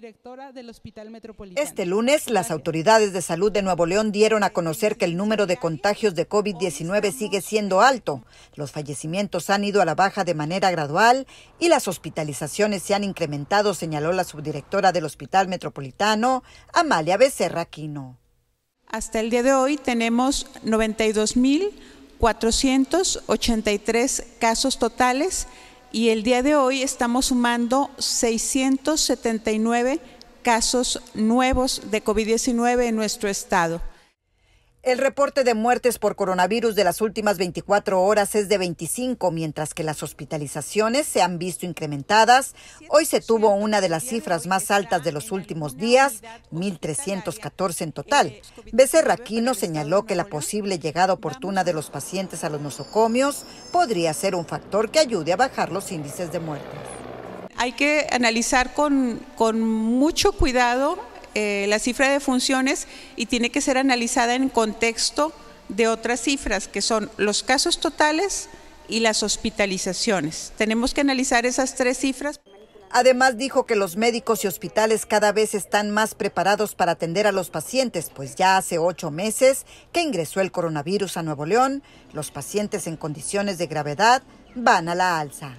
directora del Hospital Metropolitano. Este lunes, las autoridades de salud de Nuevo León dieron a conocer que el número de contagios de COVID-19 sigue siendo alto. Los fallecimientos han ido a la baja de manera gradual y las hospitalizaciones se han incrementado, señaló la subdirectora del Hospital Metropolitano, Amalia Becerra Quino. Hasta el día de hoy tenemos 92.483 casos totales y el día de hoy estamos sumando 679 casos nuevos de COVID-19 en nuestro estado. El reporte de muertes por coronavirus de las últimas 24 horas es de 25, mientras que las hospitalizaciones se han visto incrementadas. Hoy se tuvo una de las cifras más altas de los últimos días, 1.314 en total. B.C. Raquino señaló que la posible llegada oportuna de los pacientes a los nosocomios podría ser un factor que ayude a bajar los índices de muertes. Hay que analizar con, con mucho cuidado eh, la cifra de funciones y tiene que ser analizada en contexto de otras cifras, que son los casos totales y las hospitalizaciones. Tenemos que analizar esas tres cifras. Además dijo que los médicos y hospitales cada vez están más preparados para atender a los pacientes, pues ya hace ocho meses que ingresó el coronavirus a Nuevo León, los pacientes en condiciones de gravedad van a la alza.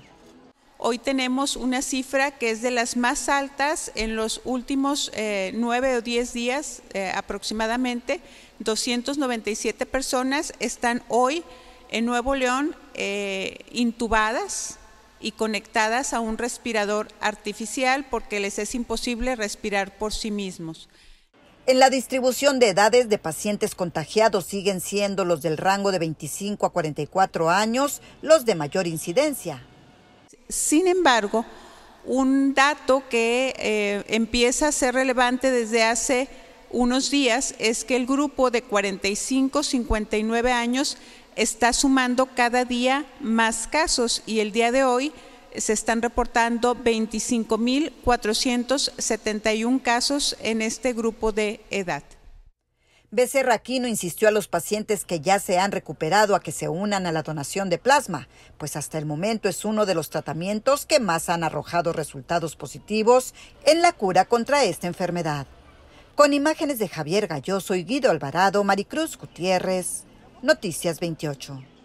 Hoy tenemos una cifra que es de las más altas en los últimos eh, nueve o diez días eh, aproximadamente. 297 personas están hoy en Nuevo León eh, intubadas y conectadas a un respirador artificial porque les es imposible respirar por sí mismos. En la distribución de edades de pacientes contagiados siguen siendo los del rango de 25 a 44 años los de mayor incidencia. Sin embargo, un dato que eh, empieza a ser relevante desde hace unos días es que el grupo de 45-59 años está sumando cada día más casos y el día de hoy se están reportando 25.471 casos en este grupo de edad. Becerra Aquino insistió a los pacientes que ya se han recuperado a que se unan a la donación de plasma, pues hasta el momento es uno de los tratamientos que más han arrojado resultados positivos en la cura contra esta enfermedad. Con imágenes de Javier Galloso y Guido Alvarado, Maricruz Gutiérrez, Noticias 28.